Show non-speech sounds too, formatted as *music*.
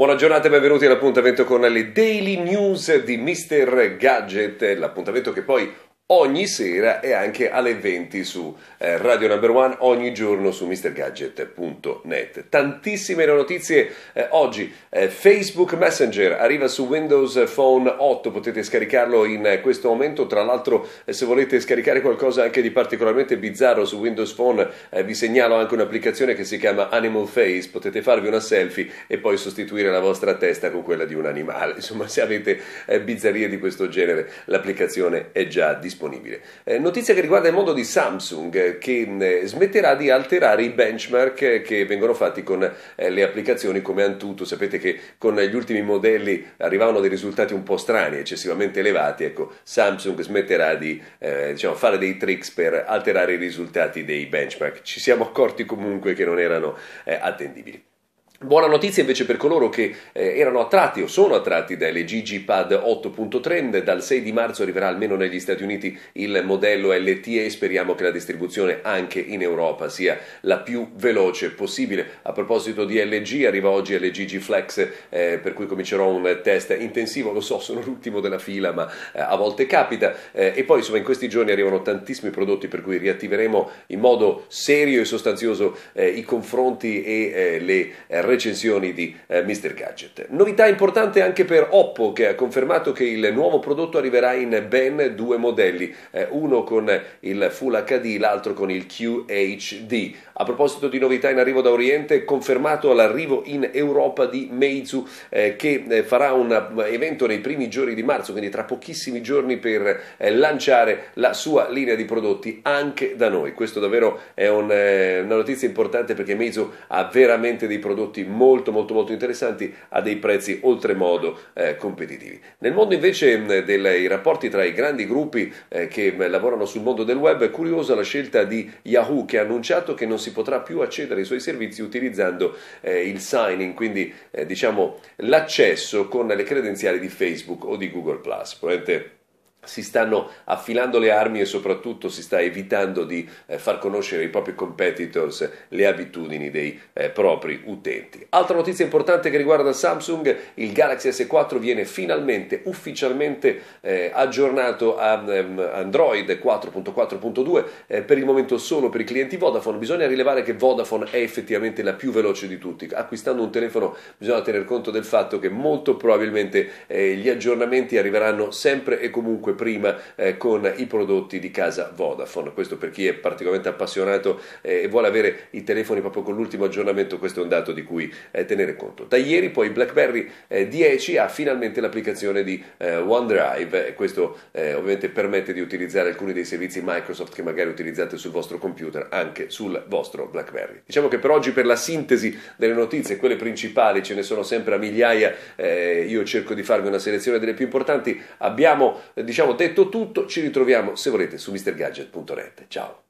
Buona giornata e benvenuti all'appuntamento con le Daily News di Mr. Gadget, l'appuntamento che poi ogni sera e anche alle 20 su eh, Radio Number One ogni giorno su mrgadget.net. Tantissime notizie eh, oggi. Eh, Facebook Messenger arriva su Windows Phone 8, potete scaricarlo in questo momento. Tra l'altro, eh, se volete scaricare qualcosa anche di particolarmente bizzarro su Windows Phone, eh, vi segnalo anche un'applicazione che si chiama Animal Face, potete farvi una selfie e poi sostituire la vostra testa con quella di un animale. *laughs* Insomma, se avete eh, bizzarrie di questo genere, l'applicazione è già disponibile disponibile. Eh, notizia che riguarda il mondo di Samsung, eh, che eh, smetterà di alterare i benchmark eh, che vengono fatti con le applicazioni come Antutu. Sapete che con gli ultimi modelli arrivavano dei risultati un po' strani, eccessivamente elevati. Ecco, Samsung smetterà di eh, diciamo, fare dei tricks per alterare i risultati dei benchmark. Ci siamo accorti comunque che non erano eh, attendibili. Buona notizia invece per coloro che eh, erano attratti o sono attratti dalle Gigi Pad 8.3, dal 6 di marzo arriverà almeno negli Stati Uniti il modello LTE speriamo che la distribuzione anche in Europa sia la più veloce possibile. A proposito di LG, arriva oggi LG Flex eh, per cui comincerò un test intensivo, lo so sono l'ultimo della fila ma eh, a volte capita eh, e poi insomma in questi giorni arrivano tantissimi prodotti per cui riattiveremo in modo serio e sostanzioso eh, i confronti e eh, le recensioni di eh, Mr. Gadget. Novità importante anche per Oppo che ha confermato che il nuovo prodotto arriverà in ben due modelli, eh, uno con il Full HD, l'altro con il QHD. A proposito di novità in arrivo da Oriente, confermato l'arrivo in Europa di Meizu eh, che eh, farà un eh, evento nei primi giorni di marzo, quindi tra pochissimi giorni per eh, lanciare la sua linea di prodotti anche da noi. Questo davvero è un, una notizia importante perché Meizu ha veramente dei prodotti prodotti molto molto molto interessanti a dei prezzi oltremodo eh, competitivi. Nel mondo invece mm, dei rapporti tra i grandi gruppi eh, che mm, lavorano sul mondo del web è curiosa la scelta di Yahoo che ha annunciato che non si potrà più accedere ai suoi servizi utilizzando eh, il signing, quindi eh, diciamo l'accesso con le credenziali di Facebook o di Google ⁇ Probabilmente si stanno affilando le armi e soprattutto si sta evitando di eh, far conoscere ai propri competitors le abitudini dei eh, propri utenti. Altra notizia importante che riguarda Samsung, il Galaxy S4 viene finalmente ufficialmente eh, aggiornato a um, Android 4.4.2, eh, per il momento solo per i clienti Vodafone, bisogna rilevare che Vodafone è effettivamente la più veloce di tutti. Acquistando un telefono bisogna tener conto del fatto che molto probabilmente eh, gli aggiornamenti arriveranno sempre e comunque comunque prima eh, con i prodotti di casa Vodafone. Questo per chi è particolarmente appassionato eh, e vuole avere i telefoni proprio con l'ultimo aggiornamento, questo è un dato di cui eh, tenere conto. Da ieri poi BlackBerry 10 eh, ha finalmente l'applicazione di eh, OneDrive, e questo eh, ovviamente permette di utilizzare alcuni dei servizi Microsoft che magari utilizzate sul vostro computer anche sul vostro BlackBerry. Diciamo che per oggi per la sintesi delle notizie, quelle principali, ce ne sono sempre a migliaia, io cerco di farvi una selezione delle più importanti, abbiamo diciamo diciamo detto tutto, ci ritroviamo se volete su mrgadget.net. Ciao!